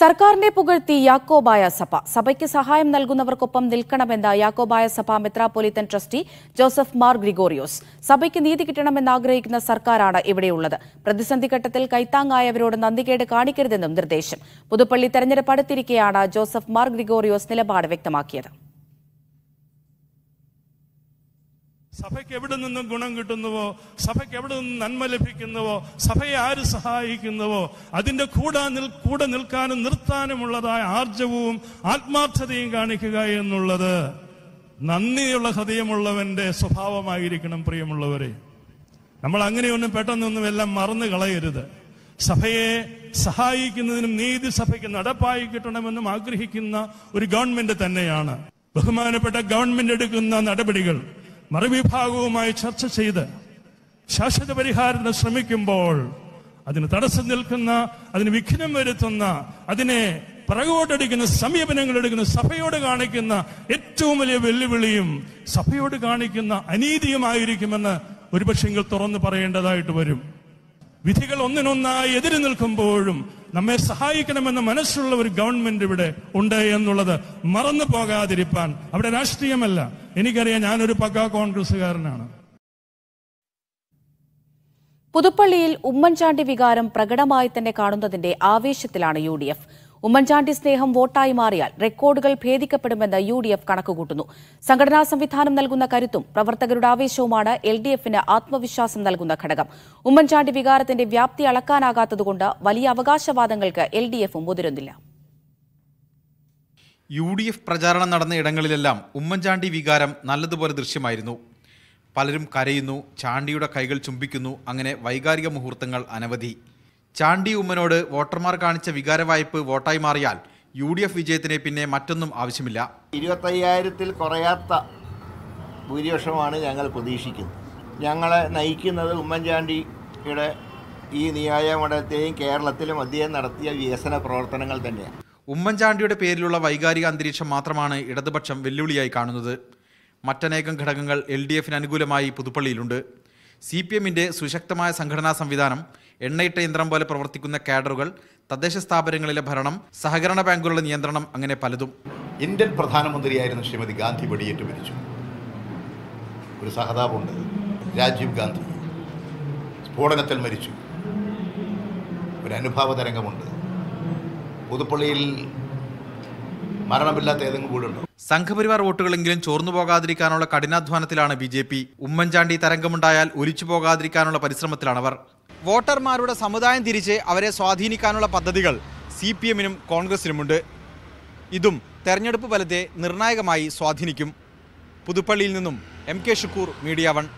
സർക്കാരിനെ പുകഴ്ത്തി യാക്കോബായ സഭ സഭയ്ക്ക് സഹായം നൽകുന്നവർക്കൊപ്പം നിൽക്കണമെന്ന് യാക്കോബായ സഭ മെത്രാപൊലിത്തൻ ട്രസ്റ്റി ജോസഫ് മാർ ഗ്രിഗോറിയോസ് സഭയ്ക്ക് നീതി കിട്ടണമെന്ന് ആഗ്രഹിക്കുന്ന സർക്കാരാണ് ഇവിടെയുള്ളത് പ്രതിസന്ധി ഘട്ടത്തിൽ കൈത്താങ്ങായവരോട് നന്ദികേട് കാണിക്കരുതെന്നും നിർദ്ദേശം പുതുപ്പള്ളി തെരഞ്ഞെടുപ്പ് അടുത്തിരിക്കെയാണ് ജോസഫ് മാർ ഗ്രിഗോറിയോസ് നിലപാട് വ്യക്തമാക്കിയത് സഭയ്ക്ക് എവിടെ നിന്നും ഗുണം കിട്ടുന്നുവോ സഭയ്ക്ക് എവിടെ നിന്നും നന്മ ലഭിക്കുന്നുവോ സഭയെ ആര് സഹായിക്കുന്നുവോ അതിന്റെ കൂടെ നിൽ കൂടെ നിൽക്കാനും നിർത്താനുമുള്ളതായ ആർജവും ആത്മാർത്ഥതയും കാണിക്കുക എന്നുള്ളത് നന്ദിയുള്ള ഹൃദയമുള്ളവന്റെ സ്വഭാവമായിരിക്കണം പ്രിയമുള്ളവരെ നമ്മൾ അങ്ങനെയൊന്നും പെട്ടെന്നൊന്നും എല്ലാം മറന്നു കളയരുത് സഭയെ സഹായിക്കുന്നതിനും നീതി സഭയ്ക്ക് നടപ്പായി കിട്ടണമെന്നും ആഗ്രഹിക്കുന്ന ഒരു ഗവൺമെന്റ് തന്നെയാണ് ബഹുമാനപ്പെട്ട ഗവൺമെന്റ് എടുക്കുന്ന നടപടികൾ മറുവിഭാഗവുമായി ചർച്ച ചെയ്ത് ശാശ്വത പരിഹാരത്തിന് ശ്രമിക്കുമ്പോൾ അതിന് തടസ്സം നിൽക്കുന്ന അതിന് വിഘ്നം വരുത്തുന്ന അതിനെ പിറകോട്ടടിക്കുന്ന സമീപനങ്ങൾ എടുക്കുന്ന സഭയോട് കാണിക്കുന്ന ഏറ്റവും വലിയ വെല്ലുവിളിയും സഭയോട് കാണിക്കുന്ന അനീതിയുമായിരിക്കുമെന്ന് ഒരുപക്ഷെ തുറന്നു പറയേണ്ടതായിട്ട് വരും വിധികൾ ഒന്നിനൊന്നായി എതിര് നിൽക്കുമ്പോഴും നമ്മെ സഹായിക്കണമെന്ന മനസ്സുള്ള ഒരു ഗവൺമെന്റ് ഇവിടെ ഉണ്ട് എന്നുള്ളത് മറന്നു പോകാതിരിപ്പാൻ അവിടെ രാഷ്ട്രീയമല്ല എനിക്കറിയാം ഞാനൊരു പക്കാ കോൺഗ്രസ്സുകാരനാണ് പുതുപ്പള്ളിയിൽ ഉമ്മൻചാണ്ടി വികാരം പ്രകടമായി തന്നെ കാണുന്നതിന്റെ ആവേശത്തിലാണ് യു ഡി എഫ് ഉമ്മൻചാണ്ടി സ്നേഹം വോട്ടായി മാറിയാൽ റെക്കോർഡുകൾ ഭേദിക്കപ്പെടുമെന്ന് യു ഡി എഫ് കണക്കുകൂട്ടുന്നു സംഘടനാ സംവിധാനം നൽകുന്ന കരുത്തും പ്രവർത്തകരുടെ ആവേശവുമാണ് എൽ ഡി എഫിന് ആത്മവിശ്വാസം നൽകുന്ന ഘടകം ഉമ്മൻചാണ്ടി വികാരത്തിന്റെ വ്യാപ്തി അളക്കാനാകാത്തതുകൊണ്ട് വലിയ അവകാശവാദങ്ങൾക്ക് എൽ ഡി എഫും മുതിരുന്നില്ല യു ഡി എഫ് പ്രചാരണം നടന്ന ഇടങ്ങളിലെല്ലാം ഉമ്മൻചാണ്ടി വികാരം നല്ലതുപോലെ ദൃശ്യമായിരുന്നു പലരും കരയുന്നു ചാണ്ടിയുടെ കൈകൾ ചുംബിക്കുന്നു അങ്ങനെ വൈകാരിക മുഹൂർത്തങ്ങൾ അനവധി ചാണ്ടി ഉമ്മനോട് വോട്ടർമാർ കാണിച്ച വികാരവായ്പ് വോട്ടായി മാറിയാൽ യു ഡി എഫ് വിജയത്തിന് പിന്നെ മറ്റൊന്നും ആവശ്യമില്ല ഇരുപത്തയ്യായിരത്തിൽ കുറയാത്ത ഭൂരിപക്ഷമാണ് ഞങ്ങൾ പ്രതീക്ഷിക്കുന്നത് ഞങ്ങളെ നയിക്കുന്നത് ഉമ്മൻചാണ്ടിയുടെ ഈ മണ്ഡലത്തെയും കേരളത്തിലും അദ്ദേഹം നടത്തിയ വികസന പ്രവർത്തനങ്ങൾ തന്നെയാണ് ഉമ്മൻചാണ്ടിയുടെ പേരിലുള്ള വൈകാരിക അന്തരീക്ഷം മാത്രമാണ് ഇടതുപക്ഷം വെല്ലുവിളിയായി കാണുന്നത് മറ്റനേകം ഘടകങ്ങൾ എൽ ഡി എഫിന് അനുകൂലമായി പുതുപ്പള്ളിയിലുണ്ട് സി പി എമ്മിൻ്റെ സുശക്തമായ സംഘടനാ സംവിധാനം എണ്ണയിട്ട യന്ത്രം പോലെ പ്രവർത്തിക്കുന്ന കാഡറുകൾ തദ്ദേശ സ്ഥാപനങ്ങളിലെ ഭരണം സഹകരണ ബാങ്കുകളുടെ നിയന്ത്രണം അങ്ങനെ പലതും ഇന്ത്യൻ പ്രധാനമന്ത്രിയായിരുന്ന ശ്രീമതി ഗാന്ധി വെടിയേറ്റ് മരിച്ചു ഒരു സഹതാപമുണ്ട് രാജീവ് ഗാന്ധി സ്ഫോടനത്തിൽ മരിച്ചു ഒരു അനുഭാവ തരംഗമുണ്ട് പുതുപ്പള്ളിയിൽ മരണമില്ലാത്ത ഏതെങ്കിലും വീടുണ്ടോ സംഘപരിവാർ വോട്ടുകളെങ്കിലും ചോർന്നു പോകാതിരിക്കാനുള്ള കഠിനാധ്വാനത്തിലാണ് ബി ജെ പി ഉമ്മൻചാണ്ടി തരംഗമുണ്ടായാൽ ഒലിച്ചു പോകാതിരിക്കാനുള്ള പരിശ്രമത്തിലാണവർ വോട്ടർമാരുടെ സമുദായം തിരിച്ച് അവരെ സ്വാധീനിക്കാനുള്ള പദ്ധതികൾ സി പി എമ്മിനും കോൺഗ്രസിനുമുണ്ട് ഇതും തെരഞ്ഞെടുപ്പ് ഫലത്തെ നിർണായകമായി സ്വാധീനിക്കും പുതുപ്പള്ളിയിൽ നിന്നും M K Shukkur media one